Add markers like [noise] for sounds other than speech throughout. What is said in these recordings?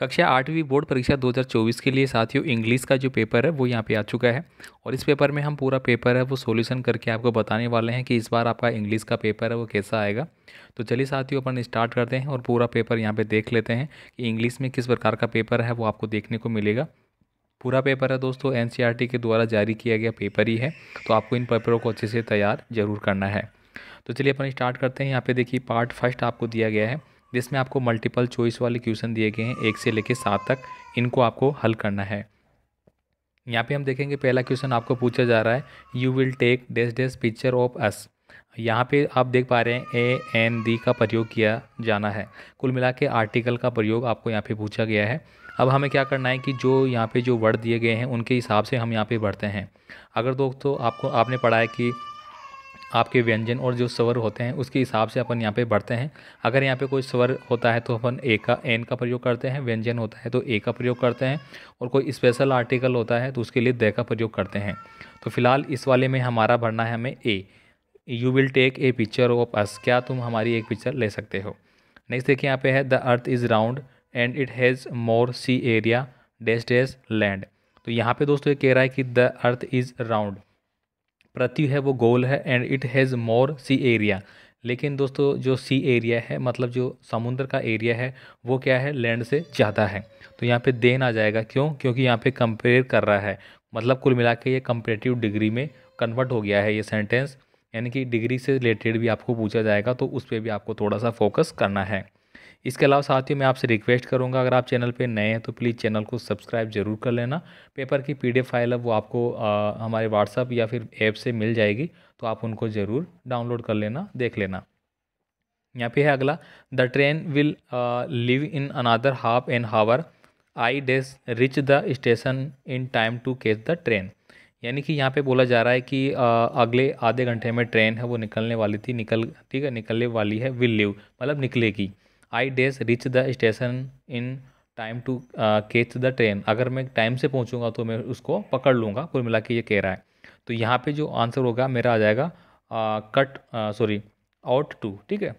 कक्षा आठवीं बोर्ड परीक्षा 2024 के लिए साथियों इंग्लिश का जो पेपर है वो यहाँ पे आ चुका है और इस पेपर में हम पूरा पेपर है वो सॉल्यूशन करके आपको बताने वाले हैं कि इस बार आपका इंग्लिश का पेपर है वो कैसा आएगा तो चलिए साथियों अपन स्टार्ट करते हैं और पूरा पेपर यहाँ पे देख लेते हैं कि इंग्लिश में किस प्रकार का पेपर है वो आपको देखने को मिलेगा पूरा पेपर है दोस्तों एन के द्वारा जारी किया गया पेपर ही है तो आपको इन पेपरों को अच्छे से तैयार ज़रूर करना है तो चलिए अपन स्टार्ट करते हैं यहाँ पे देखिए पार्ट फर्स्ट आपको दिया गया है जिसमें आपको मल्टीपल चॉइस वाले क्वेश्चन दिए गए हैं एक से लेकर सात तक इनको आपको हल करना है यहाँ पे हम देखेंगे पहला क्वेश्चन आपको पूछा जा रहा है you will take dash dash picture of us यहाँ पे आप देख पा रहे हैं ए एन डी का प्रयोग किया जाना है कुल मिला के आर्टिकल का प्रयोग आपको यहाँ पे पूछा गया है अब हमें क्या करना है कि जो यहाँ पे जो वर्ड दिए गए हैं उनके हिसाब से हम यहाँ पे बढ़ते हैं अगर दोस्तों आपको आपने पढ़ा है कि आपके व्यंजन और जो स्वर होते हैं उसके हिसाब से अपन यहाँ पे बढ़ते हैं अगर यहाँ पे कोई स्वर होता है तो अपन ए का एन का प्रयोग करते हैं व्यंजन होता है तो ए का प्रयोग करते हैं और कोई स्पेशल आर्टिकल होता है तो उसके लिए द का प्रयोग करते हैं तो फिलहाल इस वाले में हमारा भरना है हमें a you will take a picture of us क्या तुम हमारी एक पिक्चर ले सकते हो नेक्स्ट देखिए यहाँ पे है the earth is round and it has more sea area dash dash land तो यहाँ पे दोस्तों ये कह रहा है कि द अर्थ इज़ राउंड पृथ्वी है वो गोल है and it has more sea area लेकिन दोस्तों जो सी एरिया है मतलब जो समुद्र का एरिया है वो क्या है लैंड से ज़्यादा है तो यहाँ पे देन आ जाएगा क्यों क्योंकि यहाँ पे कंपेयर कर रहा है मतलब कुल मिला के ये कंपेटिव डिग्री में कन्वर्ट हो गया है ये सेंटेंस यानी कि डिग्री से रिलेटेड भी आपको पूछा जाएगा तो उस पर भी आपको थोड़ा सा फोकस करना है इसके अलावा साथियों मैं आपसे रिक्वेस्ट करूँगा अगर आप चैनल पर नए हैं तो प्लीज़ चैनल को सब्सक्राइब जरूर कर लेना पेपर की पी फाइल है वो आपको आ, हमारे व्हाट्सअप या फिर ऐप से मिल जाएगी तो आप उनको ज़रूर डाउनलोड कर लेना देख लेना यहाँ पे है अगला the train will leave in another half an hour I dash reach the station in time to catch the train यानी कि यहाँ पे बोला जा रहा है कि आ, अगले आधे घंटे में ट्रेन है वो निकलने वाली थी निकल ठीक है निकलने वाली है विल लिव मतलब निकलेगी I dash reach the station in time to catch the train अगर मैं टाइम से पहुँचूँगा तो मैं उसको पकड़ लूँगा कुल मिला के ये कह रहा है तो यहाँ पे जो आंसर होगा मेरा आ जाएगा कट सॉरी आउट टू ठीक है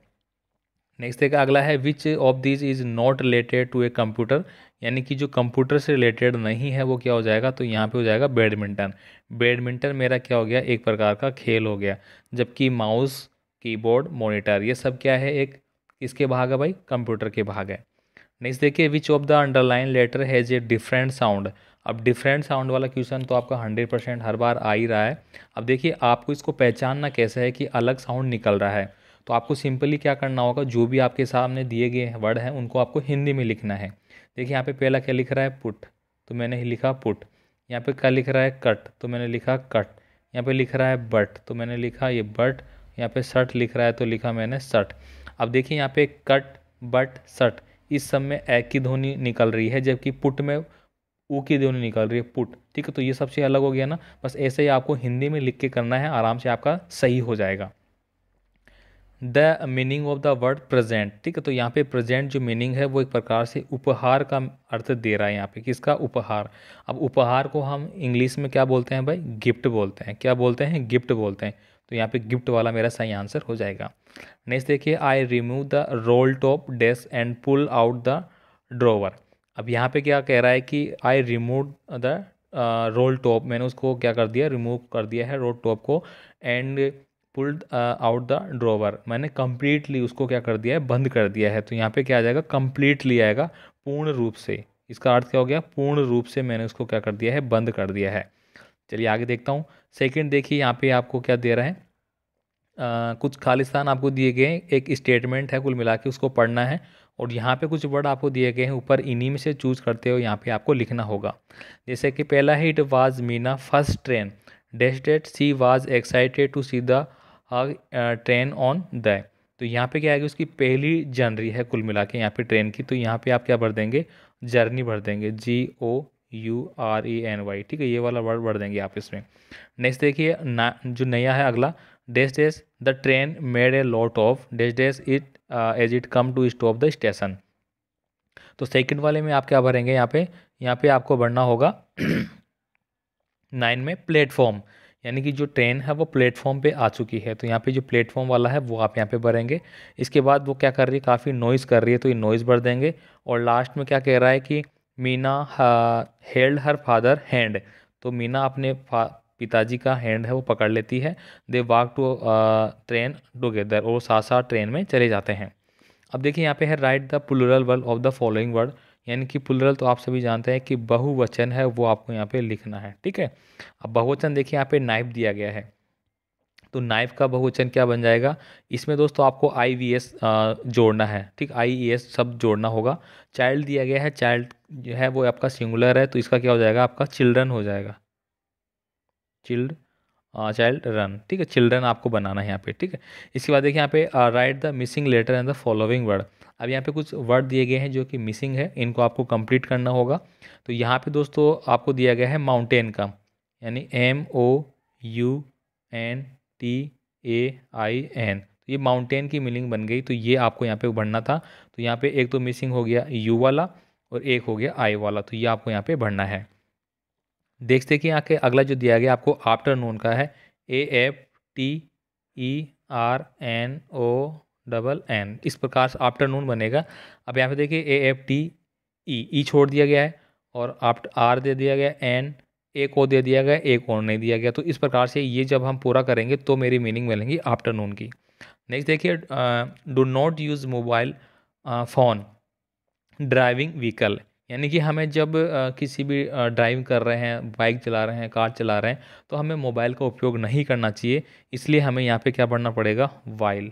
नेक्स्ट देखा अगला है which of this is not related to a computer यानी कि जो कंप्यूटर से रिलेटेड नहीं है वो क्या हो जाएगा तो यहाँ पे हो जाएगा बैडमिंटन बैडमिंटन मेरा क्या हो गया एक प्रकार का खेल हो गया जबकि माउस कीबोर्ड मॉनिटर ये सब क्या है एक किसके भाग है भाई कंप्यूटर के भाग है नेक्स्ट देखिए which of the underline letter has a different sound अब डिफरेंट साउंड वाला क्वेश्चन तो आपका हंड्रेड परसेंट हर बार आ ही रहा है अब देखिए आपको इसको पहचानना कैसा है कि अलग साउंड निकल रहा है तो आपको सिंपली क्या करना होगा जो भी आपके सामने दिए गए वर्ड हैं उनको आपको हिंदी में लिखना है देखिए यहाँ पे पहला क्या लिख रहा है पुट तो मैंने लिखा पुट यहाँ पे क्या लिख रहा है कट तो मैंने लिखा कट यहाँ पे लिख रहा है बट तो मैंने लिखा ये बट यहाँ पे शर्ट लिख रहा है तो लिखा मैंने शर्ट अब देखिए यहाँ पे कट बट सट इस सब में ए की ध्वनि निकल रही है जबकि पुट में ऊ की ध्वनि निकल रही है पुट ठीक है तो ये सबसे अलग हो गया ना बस ऐसे ही आपको हिंदी में लिख के करना है आराम से आपका सही हो जाएगा the meaning of the word present ठीक है तो यहाँ पे प्रेजेंट जो मीनिंग है वो एक प्रकार से उपहार का अर्थ दे रहा है यहाँ पे किसका उपहार अब उपहार को हम इंग्लिश में क्या बोलते हैं भाई गिफ्ट बोलते हैं क्या बोलते हैं गिफ्ट बोलते हैं तो यहाँ पे गिफ्ट वाला मेरा सही आंसर हो जाएगा नेक्स्ट देखिए I remove the roll top desk and pull out the drawer अब यहाँ पे क्या कह रहा है कि I remove the roll top मैंने उसको क्या कर दिया रिमूव कर दिया है रोल टॉप को and pulled out the drawer मैंने कम्प्लीटली उसको क्या कर दिया है बंद कर दिया है तो यहाँ पे क्या आ जाएगा कम्प्लीटली आएगा पूर्ण रूप से इसका अर्थ क्या हो गया पूर्ण रूप से मैंने उसको क्या कर दिया है बंद कर दिया है चलिए आगे देखता हूँ सेकंड देखिए यहाँ पे आपको क्या दे रहा है आ, कुछ खालिस्तान आपको दिए गए एक स्टेटमेंट है कुल मिला के उसको पढ़ना है और यहाँ पे कुछ वर्ड आपको दिए गए हैं ऊपर इन्हीं में से चूज़ करते हो यहाँ पे आपको लिखना होगा जैसे कि पहला है it was Meena first train dashed she was excited to see the train on the तो यहाँ पे क्या आएगी उसकी पहली जर्नरी है कुल मिला के यहाँ पर ट्रेन की तो यहाँ पे आप क्या भर देंगे जर्नी भर देंगे G O U R A N Y ठीक है ये वाला वर्ड बढ़ देंगे आप इसमें नेक्स्ट देखिए ना जो नया है अगला dash dash the train made a lot of dash dash it as it come to stop the station तो सेकंड वाले में आप क्या भरेंगे यहाँ पे यहाँ पे आपको भरना होगा नाइन [clears throat] में प्लेटफॉर्म यानी कि जो ट्रेन है वो प्लेटफॉर्म पे आ चुकी है तो यहाँ पे जो प्लेटफॉर्म वाला है वो आप यहाँ पे भरेंगे इसके बाद वो क्या कर रही है काफ़ी नॉइज़ कर रही है तो ये नॉइज़ भर देंगे और लास्ट में क्या कह रहा है कि Meena held her father hand तो मीना अपने पिताजी का हैंड है वो पकड़ लेती है they walk to train together और साथ साथ ट्रेन में चले जाते हैं अब देखिए यहाँ पे है write the plural word of the following word यानी कि पुलरल तो आप सभी जानते हैं कि बहुवचन है वो आपको यहाँ पे लिखना है ठीक है अब बहुवचन देखिए यहाँ पे नाइफ दिया गया है तो नाइफ का बहुवचन क्या बन जाएगा इसमें दोस्तों आपको आई वी एस जोड़ना है ठीक आई ई एस सब जोड़ना होगा चाइल्ड दिया गया है चाइल्ड जो है वो आपका सिंगुलर है तो इसका क्या हो जाएगा आपका चिल्ड्रन हो जाएगा चिल्ड चाइल्ड रन ठीक है चिल्ड्रन आपको बनाना है यहाँ पे ठीक है इसके बाद देखिए यहाँ पे write the missing letter and the following word अब यहाँ पे कुछ वर्ड दिए गए हैं जो कि मिसिंग है इनको आपको कंप्लीट करना होगा तो यहाँ पे दोस्तों आपको दिया गया है माउंटेन का यानी M O U N T A I N ये माउंटेन की मीनिंग बन गई तो ये आपको यहाँ पे भरना था तो यहाँ पे एक तो मिसिंग हो गया यू वाला और एक हो गया आई वाला तो ये आपको यहाँ पे भरना है देखते कि यहाँ के अगला जो दिया गया आपको आफ्टर नून का है A F T E R N O double N इस प्रकार से आफ्टर नून बनेगा अब यहाँ पे देखिए ए एफ टी ई ई छोड़ दिया गया है और आफ्ट आर दे दिया गया एन एक ओ दे दिया गया एक और नहीं दिया गया तो इस प्रकार से ये जब हम पूरा करेंगे तो मेरी मीनिंग मिलेंगी आफ्टरनून की नेक्स्ट देखिए do not use mobile phone driving vehicle यानी कि हमें जब आ, uh, किसी भी ड्राइव uh, कर रहे हैं बाइक चला रहे हैं कार चला रहे हैं तो हमें मोबाइल का उपयोग नहीं करना चाहिए इसलिए हमें यहाँ पे क्या पढ़ना पड़ेगा वाइल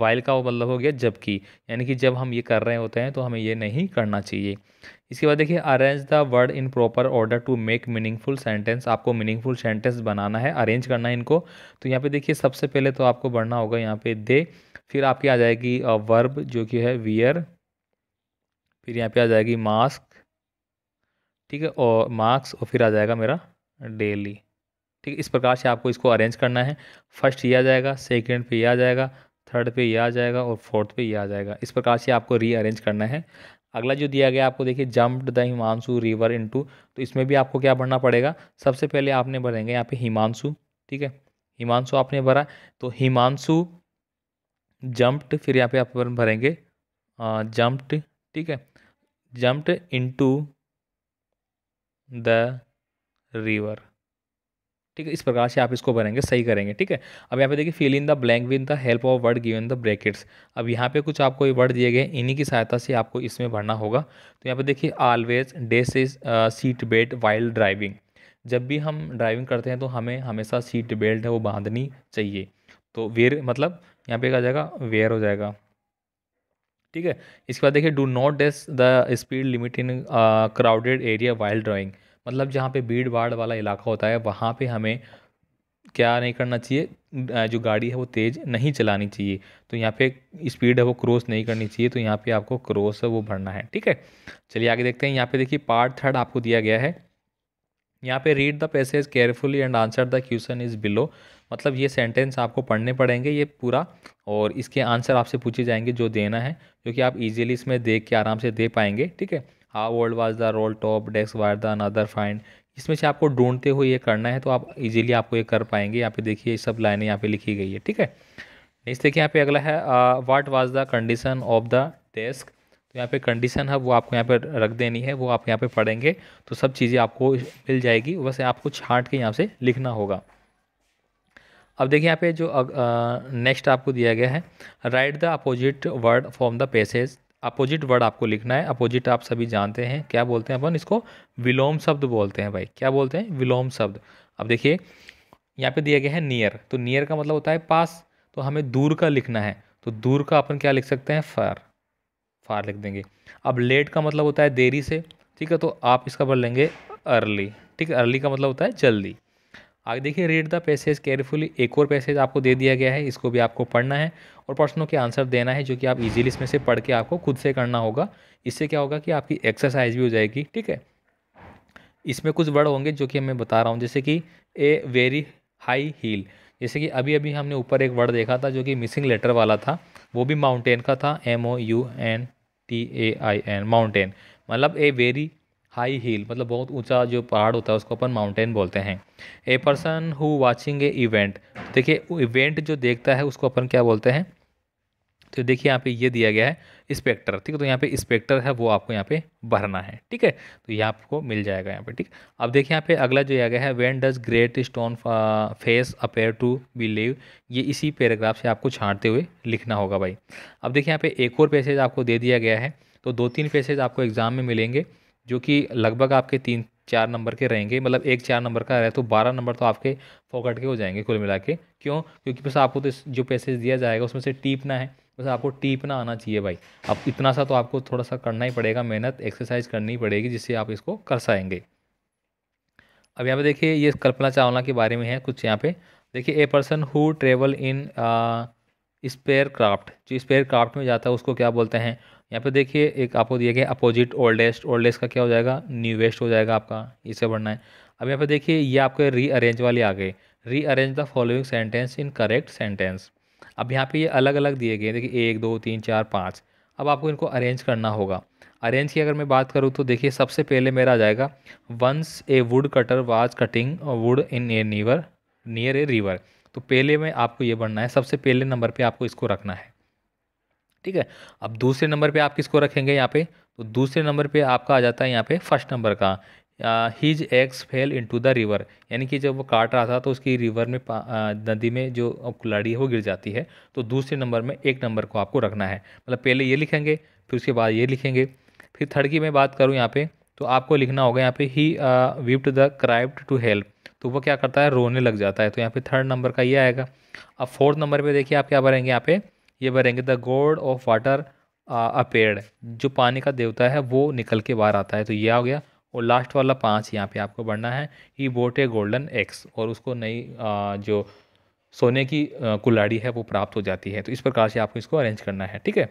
वाइल का मतलब हो गया जबकि यानी कि जब हम ये कर रहे होते हैं तो हमें ये नहीं करना चाहिए इसके बाद देखिए arrange the word in proper order to make meaningful sentence आपको मीनिंगफुल सेंटेंस बनाना है अरेंज करना है इनको तो यहाँ पे देखिए सबसे पहले तो आपको बढ़ना होगा यहाँ पे दे फिर आपकी आ जाएगी वर्ब जो कि है वियर फिर यहाँ पे आ जाएगी मास्क ठीक है और मार्क्स और फिर आ जाएगा मेरा डेली ठीक है इस प्रकार से आपको इसको अरेंज करना है फर्स्ट ये आ जाएगा सेकेंड पे ये आ जाएगा थर्ड पे ये आ जाएगा और फोर्थ पे ये आ जाएगा इस प्रकार से आपको रीअरेंज करना है अगला जो दिया गया आपको देखिए jumped the Himanshu river into तो इसमें भी आपको क्या भरना पड़ेगा सबसे पहले आपने भरेंगे यहाँ पे हिमांशु ठीक है हिमांशु आपने भरा तो हिमांशु जम्प्ड फिर यहाँ पे आप भरेंगे जम्प्ड ठीक है जम्प्ड इनटू द रिवर ठीक है इस प्रकार से आप इसको भरेंगे सही करेंगे ठीक है अब यहाँ पे देखिए fill in the blank with the help of word given the brackets अब यहाँ पे कुछ आपको ये वर्ड दिए गए इन्हीं की सहायता से आपको इसमें भरना होगा तो यहाँ पे देखिए always does his seat belt while driving जब भी हम ड्राइविंग करते हैं तो हमें हमेशा सीट बेल्ट है वो बांधनी चाहिए तो वेयर मतलब यहाँ पे क्या जाएगा वेयर हो जाएगा ठीक है इसके बाद देखिए do not does the speed limit in crowded area while driving मतलब जहाँ पे भीड़ भाड़ वाला इलाका होता है वहाँ पे हमें क्या नहीं करना चाहिए जो गाड़ी है वो तेज़ नहीं चलानी चाहिए तो यहाँ पे स्पीड है वो क्रॉस नहीं करनी चाहिए तो यहाँ पे आपको क्रॉस वो भरना है ठीक है चलिए आगे देखते हैं यहाँ पे देखिए पार्ट थर्ड आपको दिया गया है यहाँ पे read the passage carefully and answer the question is below मतलब ये सेंटेंस आपको पढ़ने पड़ेंगे ये पूरा और इसके आंसर आपसे पूछे जाएंगे जो देना है जो कि आप इजीली इसमें देख के आराम से दे पाएंगे ठीक है how old was the roll top desk where the another find इसमें से आपको ढूंढते हुए ये करना है तो आप इजीली आपको ये कर पाएंगे यहाँ पे देखिए सब लाइनें यहाँ पे लिखी गई है ठीक है नेक्स्ट देखिए यहाँ पे अगला है what was the condition of the desk तो यहाँ पे कंडीशन है वो आपको यहाँ पे रख देनी है वो आप यहाँ पे पढ़ेंगे तो सब चीज़ें आपको मिल जाएगी बस आपको छाँट के यहाँ से लिखना होगा अब देखिए यहाँ पे जो नेक्स्ट आपको दिया गया है write the opposite word from the passage opposite word आपको लिखना है अपोजिट आप सभी जानते हैं क्या बोलते हैं अपन इसको विलोम शब्द बोलते हैं भाई क्या बोलते हैं विलोम शब्द अब देखिए यहाँ पे दिया गया है नियर तो नियर का मतलब होता है पास तो हमें दूर का लिखना है तो दूर का अपन क्या लिख सकते हैं फार फार लिख देंगे अब लेट का मतलब होता है देरी से ठीक है तो आप इसका बोल लेंगे अर्ली ठीक है अर्ली का मतलब होता है जल्दी आगे देखिए रीड द पैसेज केयरफुली एक और पैसेज आपको दे दिया गया है इसको भी आपको पढ़ना है और प्रश्नों के आंसर देना है जो कि आप इजीली इसमें से पढ़ के आपको खुद से करना होगा इससे क्या होगा कि आपकी एक्सरसाइज भी हो जाएगी ठीक है इसमें कुछ वर्ड होंगे जो कि मैं बता रहा हूँ जैसे कि ए वेरी हाई हील जैसे कि अभी अभी हमने ऊपर एक वर्ड देखा था जो कि मिसिंग लेटर वाला था वो भी माउंटेन का था M O U N T A I N mountain मतलब ए वेरी हाई हील मतलब बहुत ऊंचा जो पहाड़ होता है उसको अपन माउंटेन बोलते हैं a person who watching a event देखिए इवेंट जो देखता है उसको अपन क्या बोलते हैं तो देखिए यहाँ पे ये दिया गया है स्पेक्टर ठीक है तो यहाँ पे इस्पेक्टर है वो आपको यहाँ पे भरना है ठीक है तो ये आपको मिल जाएगा यहाँ पे ठीक अब देखिए यहाँ पे अगला जो आ गया है when does great stone face appear to be live ये इसी पैराग्राफ से आपको छाँटते हुए लिखना होगा भाई अब देखिए यहाँ पे एक और पैसेज आपको दे दिया गया है तो दो तीन पैसेज आपको एग्ज़ाम में मिलेंगे जो कि लगभग आपके तीन चार नंबर के रहेंगे मतलब एक चार नंबर का रहे तो बारह नंबर तो आपके फोकट के हो जाएंगे कुल मिला के क्यों क्योंकि बस आपको तो जो पैसेज दिया जाएगा उसमें से टीपना है बस आपको टीपना आना चाहिए भाई अब इतना सा तो आपको थोड़ा सा करना ही पड़ेगा मेहनत एक्सरसाइज करनी पड़ेगी जिससे आप इसको कर सकेंगे अब यहाँ पे देखिए ये कल्पना चावला के बारे में है कुछ यहाँ पे देखिए a person who travel in spare craft जो स्पेयर क्राफ्ट में जाता है उसको क्या बोलते हैं यहाँ पे देखिए एक आपको दिया गया अपोजिट ओल्डेस्ट ओल्डेस्ट का क्या हो जाएगा न्यूवेस्ट हो जाएगा आपका इसे बढ़ना है अब यहाँ पे देखिए ये आपके रीअरेंज वाले आ गए rearrange the following sentence in correct sentence अब यहाँ पे ये अलग अलग दिए गए देखिए एक दो तीन चार पाँच अब आपको इनको अरेंज करना होगा अरेंज की अगर मैं बात करूँ तो देखिए सबसे पहले मेरा आ जाएगा once a wood cutter was cutting wood in a नीवर नियर ए रिवर तो पहले में आपको ये बढ़ना है सबसे पहले नंबर पर आपको इसको रखना है ठीक है अब दूसरे नंबर पे आप किसको रखेंगे यहाँ पे तो दूसरे नंबर पे आपका आ जाता है यहाँ पे फर्स्ट नंबर का his axe fell into the river यानी कि जब वो काट रहा था तो उसकी रिवर में नदी में जो कुलाड़ी है वो गिर जाती है तो दूसरे नंबर में एक नंबर को आपको रखना है मतलब पहले ये लिखेंगे फिर उसके बाद ये लिखेंगे फिर थर्ड की मैं बात करूँ यहाँ पर तो आपको लिखना होगा यहाँ पे he wept the cried to help तो वो क्या करता है रोने लग जाता है तो यहाँ पे थर्ड नंबर का ये आएगा अब फोर्थ नंबर पे देखिए आप क्या भरेंगे यहाँ पे ये भरेंगे the god of water appeared जो पानी का देवता है वो निकल के बाहर आता है तो ये हो गया और लास्ट वाला पांच यहाँ पे आपको बढ़ना है he bought a golden axe और उसको नई जो सोने की कुलाड़ी है वो प्राप्त हो जाती है तो इस प्रकार से आपको इसको अरेंज करना है ठीक है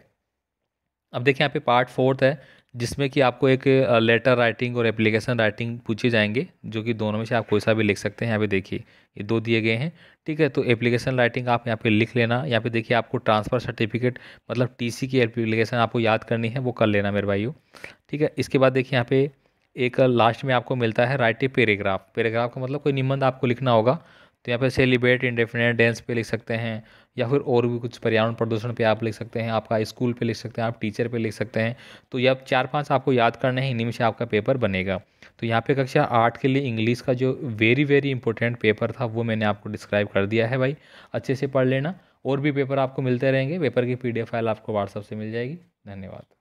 अब देखिए यहाँ पे पार्ट फोर्थ है जिसमें कि आपको एक लेटर राइटिंग और एप्लीकेशन राइटिंग पूछे जाएंगे जो कि दोनों में से आप कोई सा भी लिख सकते हैं यहाँ पे देखिए ये दो दिए गए हैं ठीक है तो एप्लीकेशन राइटिंग आप यहाँ पे लिख लेना यहाँ पे देखिए आपको ट्रांसफ़र सर्टिफिकेट मतलब टीसी की एप्लीकेशन आपको याद करनी है वो कर लेना मेरे भाइयों ठीक है इसके बाद देखिए यहाँ पे एक लास्ट में आपको मिलता है राइट ए पैराग्राफ पैराग्राफ का मतलब कोई निबंध आपको लिखना होगा तो यहाँ पे सेलिब्रेट इंडेफिनेट डेंस पे लिख सकते हैं या फिर और भी कुछ पर्यावरण प्रदूषण पे आप लिख सकते हैं आपका स्कूल पे लिख सकते हैं आप टीचर पे लिख सकते हैं तो यह चार पांच आपको याद करने हैं इन्हीं में से आपका पेपर बनेगा तो यहाँ पे कक्षा आठ के लिए इंग्लिश का जो वेरी वेरी इंपॉर्टेंट पेपर था वो मैंने आपको डिस्क्राइब कर दिया है भाई अच्छे से पढ़ लेना और भी पेपर आपको मिलते रहेंगे पेपर की पी फाइल आपको व्हाट्सअप से मिल जाएगी धन्यवाद